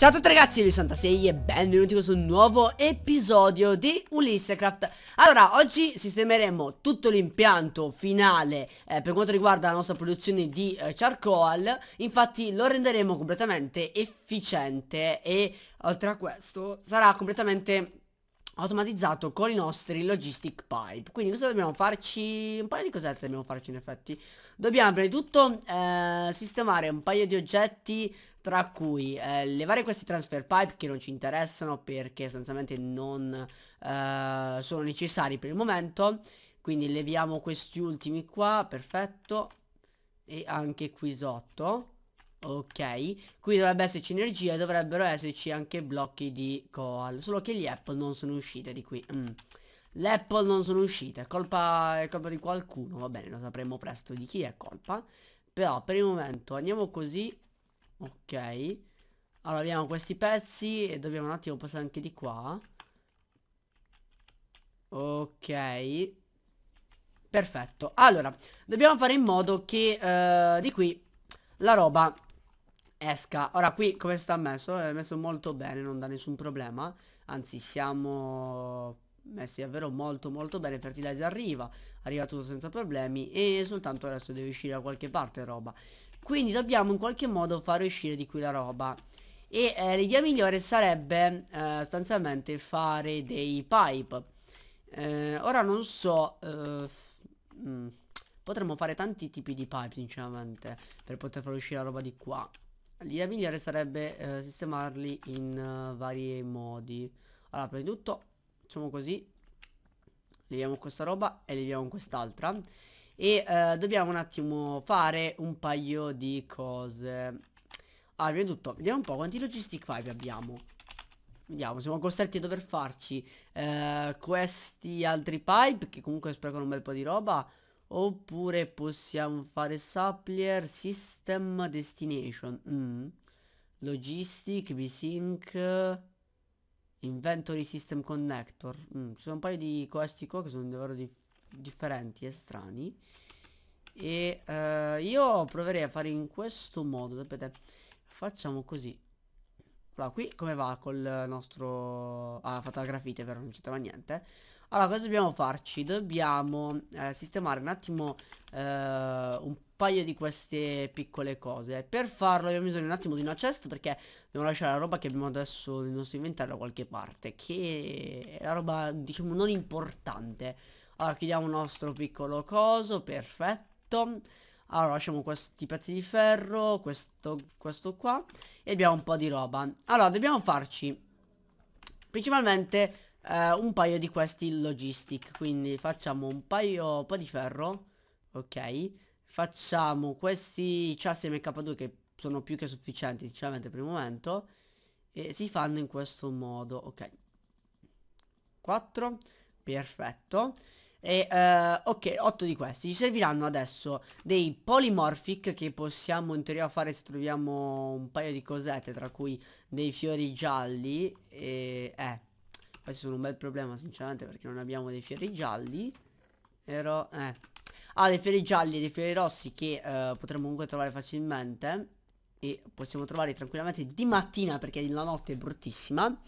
Ciao a tutti ragazzi, io sono 66 e benvenuti in questo nuovo episodio di Ulissecraft Allora, oggi sistemeremo tutto l'impianto finale eh, per quanto riguarda la nostra produzione di eh, charcoal Infatti lo renderemo completamente efficiente e oltre a questo sarà completamente automatizzato con i nostri logistic pipe quindi cosa dobbiamo farci un paio di cosette dobbiamo farci in effetti dobbiamo prima di tutto eh, sistemare un paio di oggetti tra cui eh, levare questi transfer pipe che non ci interessano perché sostanzialmente non eh, sono necessari per il momento, quindi leviamo questi ultimi qua, perfetto, e anche qui sotto. Ok, qui dovrebbe esserci energia e dovrebbero esserci anche blocchi di coal, solo che gli Apple non sono uscite di qui. Mm. Le Apple non sono uscite, colpa, è colpa di qualcuno, va bene, lo sapremo presto di chi è colpa. Però per il momento andiamo così Ok Allora abbiamo questi pezzi E dobbiamo un attimo passare anche di qua Ok Perfetto Allora Dobbiamo fare in modo che uh, Di qui La roba Esca Ora qui come sta messo? È messo molto bene Non dà nessun problema Anzi siamo messi davvero molto molto bene fertilizer arriva arriva tutto senza problemi e soltanto adesso deve uscire da qualche parte roba quindi dobbiamo in qualche modo far uscire di qui la roba E eh, l'idea migliore sarebbe eh, sostanzialmente fare dei pipe eh, Ora non so mh, eh, mm, Potremmo fare tanti tipi di pipe sinceramente Per poter far uscire la roba di qua L'idea migliore sarebbe eh, sistemarli in eh, vari modi Allora prima di tutto facciamo così Leviamo questa roba e leviamo quest'altra e eh, dobbiamo un attimo fare un paio di cose Allora, prima di tutto, vediamo un po' quanti logistic pipe abbiamo Vediamo, siamo costretti a dover farci eh, questi altri pipe Che comunque sprecano un bel po' di roba Oppure possiamo fare supplier system destination mm. Logistic, vsync Inventory system connector mm. Ci sono un paio di questi qua che sono davvero difficili differenti e strani e eh, io proverei a fare in questo modo sapete facciamo così allora qui come va col nostro ah ha fatto la grafite vero non c'entrava niente allora cosa dobbiamo farci dobbiamo eh, sistemare un attimo eh, un paio di queste piccole cose per farlo abbiamo bisogno un attimo di una chest perché devo lasciare la roba che abbiamo adesso nel nostro inventario da qualche parte che è la roba diciamo non importante allora chiudiamo il nostro piccolo coso, perfetto. Allora lasciamo questi pezzi di ferro, questo, questo qua e abbiamo un po' di roba. Allora dobbiamo farci principalmente eh, un paio di questi logistic, quindi facciamo un paio un po' di ferro, ok? Facciamo questi chassi MK2 che sono più che sufficienti sinceramente per il momento e si fanno in questo modo, ok? 4, perfetto. E uh, ok, 8 di questi. Ci serviranno adesso dei polymorphic che possiamo in teoria fare se troviamo un paio di cosette, tra cui dei fiori gialli. E eh, questo è un bel problema sinceramente perché non abbiamo dei fiori gialli. Ero, eh. Ah, dei fiori gialli e dei fiori rossi che uh, potremmo comunque trovare facilmente. E possiamo trovare tranquillamente di mattina perché la notte è bruttissima.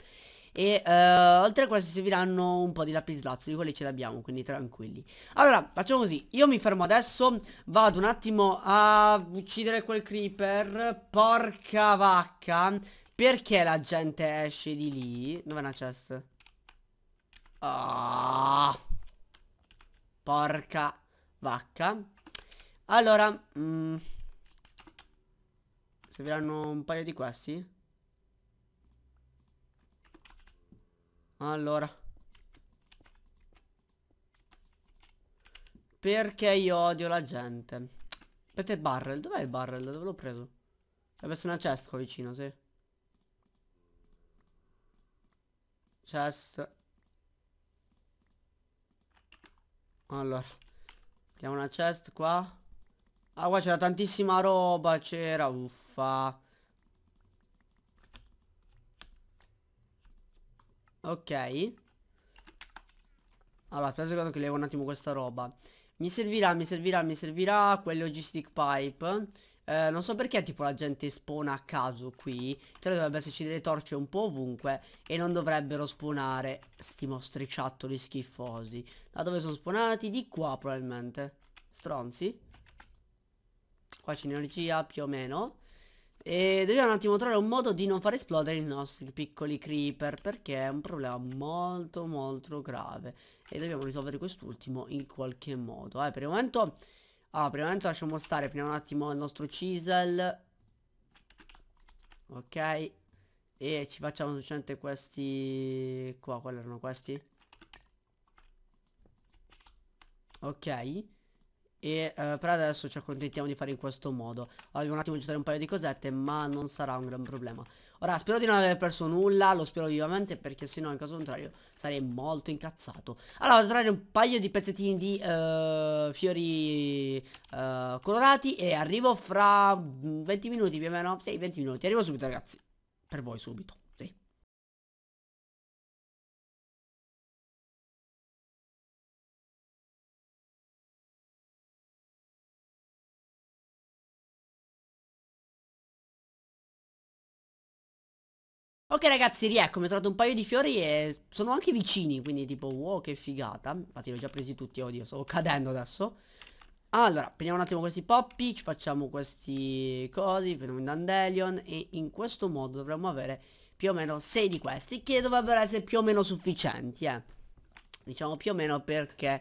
E uh, oltre a questo serviranno un po' di lapislazzoli Quelli ce l'abbiamo quindi tranquilli Allora facciamo così Io mi fermo adesso Vado un attimo a uccidere quel creeper Porca vacca Perché la gente esce di lì? Dov'è una chest? Ah, porca vacca Allora mh, mm, Serviranno un paio di questi Allora Perché io odio la gente Aspetta il barrel Dov'è il barrel? Dove l'ho preso? Deve essere una chest qua vicino, sì Chest Allora Mettiamo una chest qua Ah qua c'era tantissima roba C'era Uffa Ok Allora aspetta che levo un attimo questa roba Mi servirà, mi servirà, mi servirà Quel logistic pipe eh, non so perché tipo la gente spona a caso qui Cioè dovrebbe esserci delle torce un po' ovunque E non dovrebbero spawnare Sti mostriciattoli schifosi Da dove sono spawnati? Di qua probabilmente Stronzi Qua c'è energia più o meno e dobbiamo un attimo trovare un modo di non far esplodere i nostri piccoli creeper Perché è un problema molto molto grave E dobbiamo risolvere quest'ultimo in qualche modo Allora, eh, per il momento Allora, ah, per il momento lasciamo stare prima un attimo il nostro chisel Ok E ci facciamo semplicemente questi Qua, quali erano questi? Ok e eh, per adesso ci accontentiamo di fare in questo modo Ora un attimo aggiustare un paio di cosette ma non sarà un gran problema Ora spero di non aver perso nulla, lo spero vivamente perché se no in caso contrario sarei molto incazzato Allora vado a trovare un paio di pezzettini di eh, fiori eh, colorati e arrivo fra 20 mm, minuti più o meno Sì 20 minuti, arrivo subito ragazzi Per voi subito Ok ragazzi, rieccomi, ho trovato un paio di fiori e sono anche vicini, quindi tipo, wow che figata. Infatti li ho già presi tutti, oddio, sto cadendo adesso. Allora, prendiamo un attimo questi poppy, ci facciamo questi cosi, prendiamo un dandelion e in questo modo dovremmo avere più o meno 6 di questi che dovrebbero essere più o meno sufficienti, eh. Diciamo più o meno perché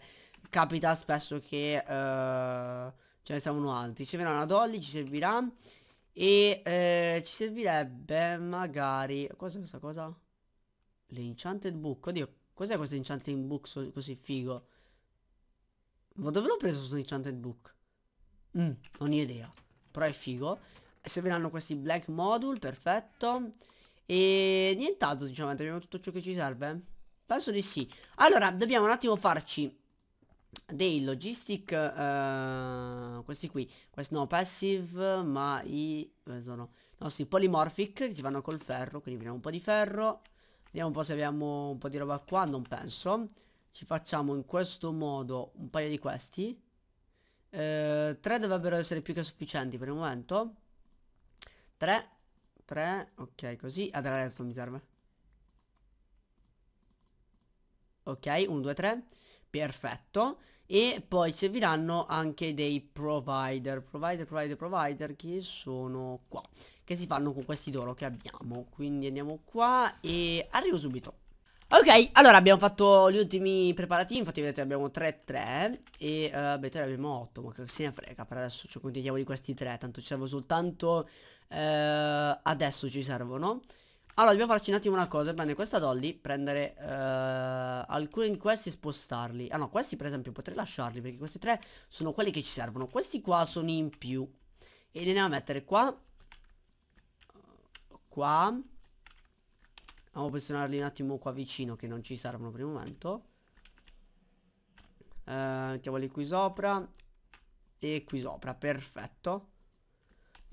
capita spesso che uh, ce ne servono altri. Ci verrà una dolly, ci servirà... E eh, ci servirebbe magari... Cos'è questa cosa? L'Enchanted Book. Oddio, cos'è questo Enchanted Book so così figo? Ma dove l'ho preso questo Enchanted Book? Mm, non ho idea. Però è figo. Serviranno questi Black Module, perfetto. E nient'altro, sinceramente, abbiamo tutto ciò che ci serve? Penso di sì. Allora, dobbiamo un attimo farci dei logistic uh, questi qui questi no passive ma i eh, sono nostri polymorphic che si vanno col ferro quindi prendiamo un po' di ferro vediamo un po' se abbiamo un po' di roba qua non penso ci facciamo in questo modo un paio di questi eh, tre dovrebbero essere più che sufficienti per il momento tre tre ok così ah della mi serve ok 1 2 3 perfetto e poi serviranno anche dei provider provider provider provider che sono qua che si fanno con questi d'oro che abbiamo quindi andiamo qua e arrivo subito Ok, allora abbiamo fatto gli ultimi preparativi, infatti vedete abbiamo 3-3 e uh, beh, ne abbiamo 8, ma che se ne frega, per adesso ci contentiamo di questi 3, tanto ci servono soltanto, uh, adesso ci servono. Allora dobbiamo farci un attimo una cosa Prendere questa Dolly Prendere uh, alcuni di questi e spostarli Ah no questi per esempio potrei lasciarli Perché questi tre sono quelli che ci servono Questi qua sono in più E li andiamo a mettere qua Qua Andiamo a posizionarli un attimo qua vicino Che non ci servono per il momento uh, Mettiamoli qui sopra E qui sopra perfetto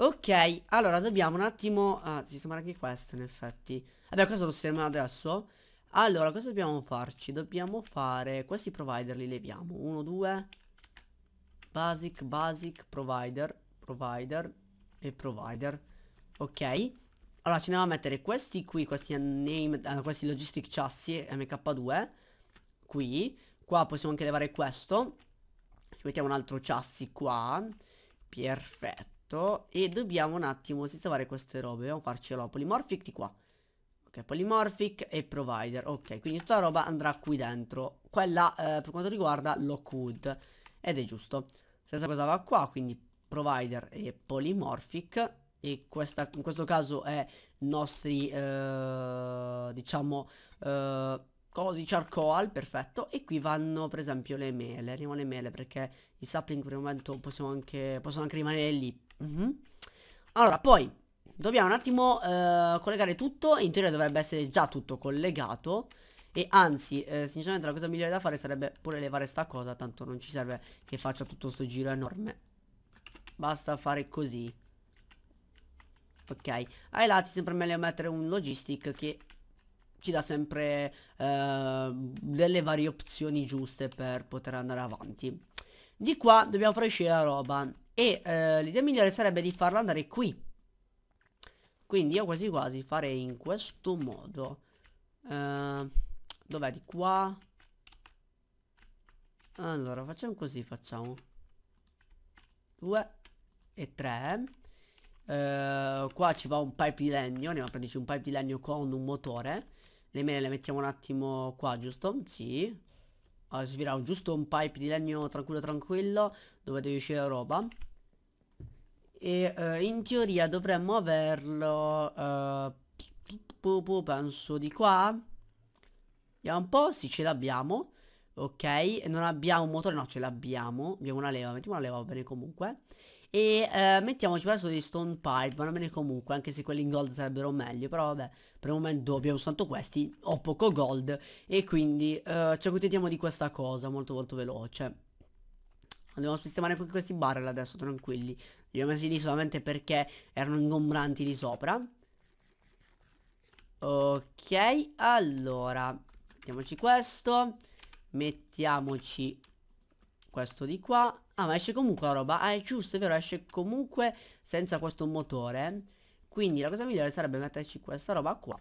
Ok, allora dobbiamo un attimo ah, sistemare anche questo in effetti Vabbè questo lo sistemiamo adesso Allora cosa dobbiamo farci? Dobbiamo fare questi provider li leviamo 1, 2 Basic, basic, provider, provider e provider Ok Allora ci andiamo a mettere questi qui, questi name, ah, questi logistic chassis MK2 Qui Qua possiamo anche levare questo Ci mettiamo un altro chassis qua Perfetto perfetto E dobbiamo un attimo sistemare queste robe Dobbiamo farcelo Polymorphic di qua Ok, Polymorphic e Provider Ok, quindi tutta la roba andrà qui dentro Quella eh, per quanto riguarda Lockwood Ed è giusto Stessa cosa va qua, quindi Provider e Polymorphic E questa, in questo caso è nostri, eh, diciamo, eh, cosi charcoal, perfetto E qui vanno per esempio le mele, arriviamo le mele perché i sapling per il momento possiamo anche, possono anche rimanere lì Mm-hmm. Allora, poi dobbiamo un attimo eh, collegare tutto, in teoria dovrebbe essere già tutto collegato. E anzi, eh, sinceramente la cosa migliore da fare sarebbe pure levare sta cosa, tanto non ci serve che faccia tutto questo giro enorme. Basta fare così. Ok, ai lati sempre meglio mettere un logistic che ci dà sempre eh, delle varie opzioni giuste per poter andare avanti. Di qua dobbiamo far uscire la roba e eh, l'idea migliore sarebbe di farla andare qui Quindi io quasi quasi farei in questo modo eh, Dov'è di qua? Allora facciamo così facciamo 2 e 3 eh, Qua ci va un pipe di legno Andiamo a prenderci un pipe di legno con un motore Le mele le mettiamo un attimo qua giusto? Sì allora, si giusto un pipe di legno tranquillo tranquillo Dove deve uscire roba e uh, in teoria dovremmo averlo uh, penso di qua vediamo un po' sì ce l'abbiamo ok e non abbiamo un motore no ce l'abbiamo abbiamo una leva mettiamo una leva va bene comunque e uh, mettiamoci verso dei stone pipe va bene comunque anche se quelli in gold sarebbero meglio però vabbè per il momento abbiamo soltanto questi ho poco gold e quindi ci accontentiamo di questa cosa molto molto veloce Dobbiamo sistemare pure questi barrel adesso, tranquilli. Li abbiamo messi lì solamente perché erano ingombranti lì sopra. Ok, allora, mettiamoci questo. Mettiamoci questo di qua. Ah, ma esce comunque la roba. Ah, è giusto, è vero, esce comunque senza questo motore. Quindi la cosa migliore sarebbe metterci questa roba qua.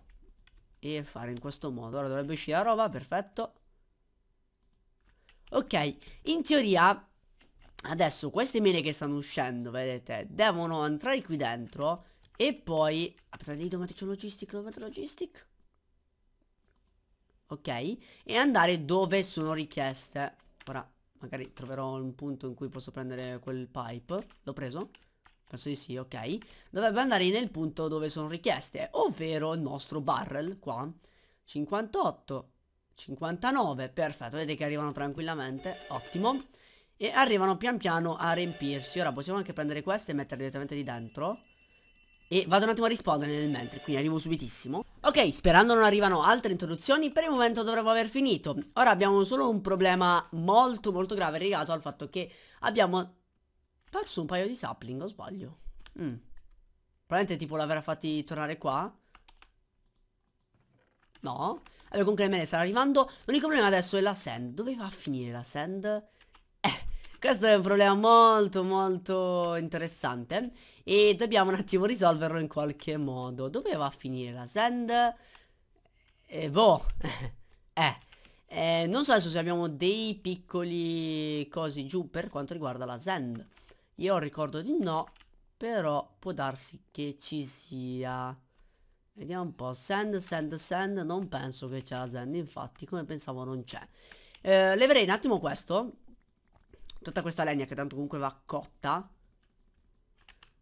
E fare in questo modo. Ora dovrebbe uscire la roba, perfetto. Ok, in teoria Adesso queste mele che stanno uscendo, vedete, devono entrare qui dentro e poi... Aspettate, lì tomaticcio logistic, tomaticcio logistic. Ok, e andare dove sono richieste. Ora magari troverò un punto in cui posso prendere quel pipe. L'ho preso? Penso di sì, ok. Dovrebbe andare nel punto dove sono richieste, ovvero il nostro barrel qua. 58, 59, perfetto, vedete che arrivano tranquillamente, ottimo. E arrivano pian piano a riempirsi Ora possiamo anche prendere queste e metterle direttamente lì dentro e vado un attimo a rispondere nel mentre, quindi arrivo subitissimo. Ok, sperando non arrivano altre introduzioni, per il momento dovremmo aver finito. Ora abbiamo solo un problema molto molto grave legato al fatto che abbiamo perso un paio di sapling, o sbaglio. Mm. Probabilmente tipo l'avrà fatti tornare qua. No. Allora comunque le me ne stanno arrivando. L'unico problema adesso è la sand. Dove va a finire la sand? Questo è un problema molto molto interessante E dobbiamo un attimo risolverlo in qualche modo Dove va a finire la sand? E eh, boh Eh eh, non so adesso se abbiamo dei piccoli cosi giù per quanto riguarda la Zend. Io ricordo di no, però può darsi che ci sia. Vediamo un po', Sand, Sand, Sand, non penso che c'è la Zend, infatti come pensavo non c'è. Eh, leverei un attimo questo tutta questa legna che tanto comunque va cotta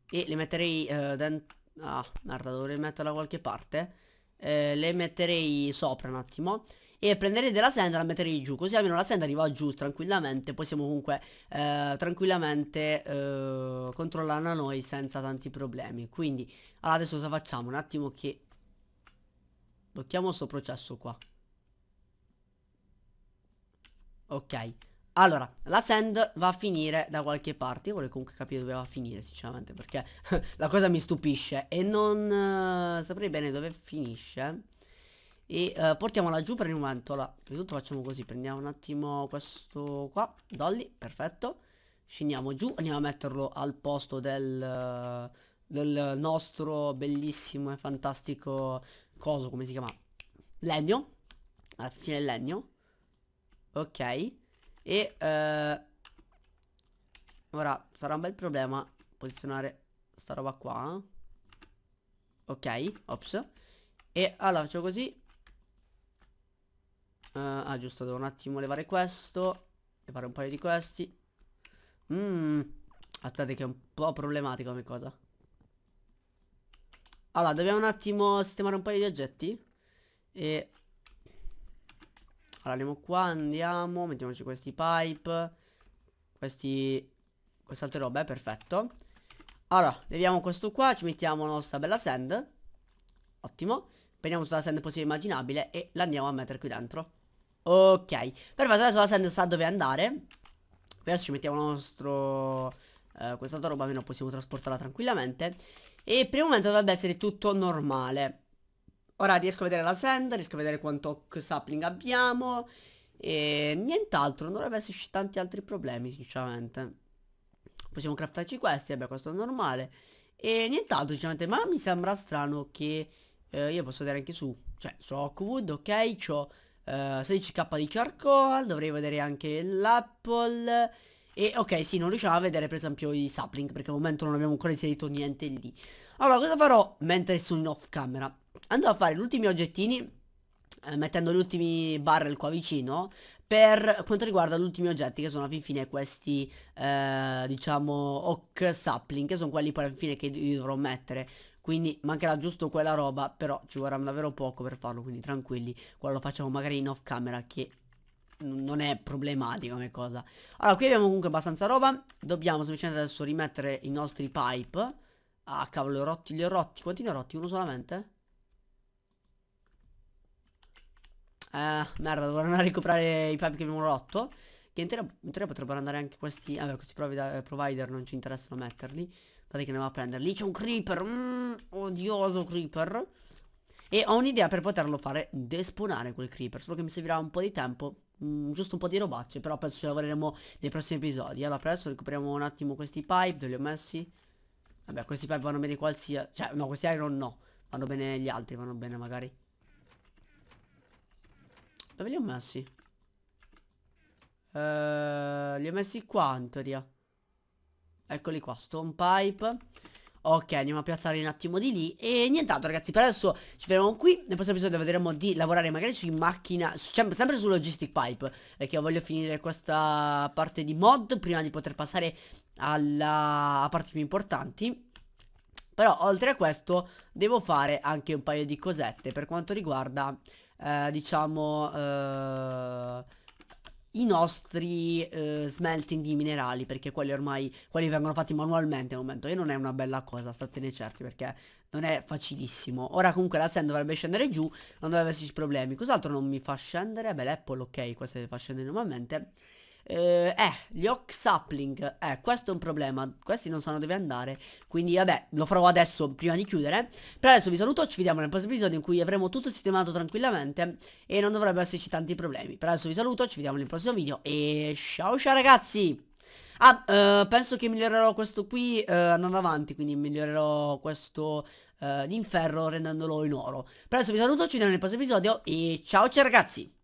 e le metterei eh, dentro... Ah, merda, dovrei metterla da qualche parte eh, Le metterei sopra un attimo E prenderei della senda e la metterei giù Così almeno la senda arriva giù tranquillamente Possiamo comunque eh, tranquillamente eh, controllarla noi senza tanti problemi Quindi, allora adesso cosa facciamo? Un attimo che Blocchiamo questo processo qua Ok allora, la sand va a finire da qualche parte. Io vorrei comunque capire dove va a finire, sinceramente, perché la cosa mi stupisce e non uh, saprei bene dove finisce. E uh, portiamola giù per il momento. Allora, prima di tutto facciamo così, prendiamo un attimo questo qua, Dolly, perfetto. Scendiamo giù, andiamo a metterlo al posto del, uh, del nostro bellissimo e fantastico coso, come si chiama? Legno. Alla fine legno. Ok. E eh, ora sarà un bel problema posizionare sta roba qua. Ok, ops. E allora faccio così. Uh, ah giusto, devo un attimo levare questo. E fare un paio di questi. Mmm. Aspettate che è un po' problematico come cosa Allora dobbiamo un attimo sistemare un paio di oggetti E allora andiamo qua, andiamo, mettiamoci questi pipe Questi... queste altre robe, perfetto Allora, leviamo questo qua, ci mettiamo la nostra bella sand Ottimo Prendiamo tutta la sand possibile immaginabile e la andiamo a mettere qui dentro Ok, perfetto, adesso la sand sa dove andare Adesso ci mettiamo il nostro... Eh, quest'altra roba almeno possiamo trasportarla tranquillamente E per il momento dovrebbe essere tutto normale Ora riesco a vedere la senda, riesco a vedere quanto sapling abbiamo e nient'altro, non dovrebbe esserci tanti altri problemi sinceramente. Possiamo craftarci questi, vabbè questo è normale. E nient'altro sinceramente, ma mi sembra strano che eh, io posso vedere anche su, cioè su Oakwood, ok, ho eh, 16k di charcoal, dovrei vedere anche l'apple. E ok, sì, non riusciamo a vedere per esempio i sapling perché al momento non abbiamo ancora inserito niente lì. Allora, cosa farò mentre sono in off camera? andò a fare gli ultimi oggettini eh, mettendo gli ultimi barrel qua vicino per quanto riguarda gli ultimi oggetti che sono alla fin fine questi eh, diciamo oak sapling che sono quelli poi alla fine che io dovrò mettere quindi mancherà giusto quella roba però ci vorrà davvero poco per farlo quindi tranquilli quello lo facciamo magari in off camera che non è problematica come cosa allora qui abbiamo comunque abbastanza roba dobbiamo semplicemente adesso rimettere i nostri pipe ah cavolo li ho rotti li ho rotti quanti ne ho rotti uno solamente Eh, merda, dovrò andare a recuperare i pipe che mi hanno rotto. Che in teoria, in teoria potrebbero andare anche questi... Vabbè, ah, questi eh, provider non ci interessano metterli. Fate che andiamo a prenderli. C'è un creeper. Mm, odioso creeper. E ho un'idea per poterlo fare desponare quel creeper. Solo che mi servirà un po' di tempo. Mm, giusto un po' di robacce. Però penso ci lavoreremo nei prossimi episodi. Allora, adesso recuperiamo un attimo questi pipe. Dove li ho messi? Vabbè, questi pipe vanno bene qualsiasi... Cioè, no, questi iron no. Vanno bene gli altri, vanno bene magari. Dove li ho messi? Uh, li ho messi qua in teoria Eccoli qua, stone pipe Ok, andiamo a piazzare un attimo di lì E nient'altro ragazzi, per adesso ci fermiamo qui Nel prossimo episodio vedremo di lavorare magari su macchina Sempre su logistic pipe Perché voglio finire questa parte di mod Prima di poter passare alla, a parti più importanti Però oltre a questo devo fare anche un paio di cosette Per quanto riguarda eh, diciamo, eh, i nostri eh, smelting di minerali, perché quelli ormai, quelli vengono fatti manualmente al momento, e non è una bella cosa, statene certi, perché non è facilissimo. Ora comunque la sand dovrebbe scendere giù, non dovrebbe esserci problemi. Cos'altro non mi fa scendere? Beh, l'Apple, ok, questo fa scendere normalmente. Eh, eh, gli ox Sapling. Eh, questo è un problema. Questi non sanno dove andare. Quindi, vabbè, lo farò adesso prima di chiudere. Per adesso vi saluto. Ci vediamo nel prossimo episodio in cui avremo tutto sistemato tranquillamente. E non dovrebbero esserci tanti problemi. Per adesso vi saluto. Ci vediamo nel prossimo video. E ciao ciao ragazzi! Ah, uh, penso che migliorerò questo qui uh, andando avanti, quindi migliorerò questo uh, in rendendolo in oro. Per adesso vi saluto, ci vediamo nel prossimo episodio e ciao ciao ragazzi!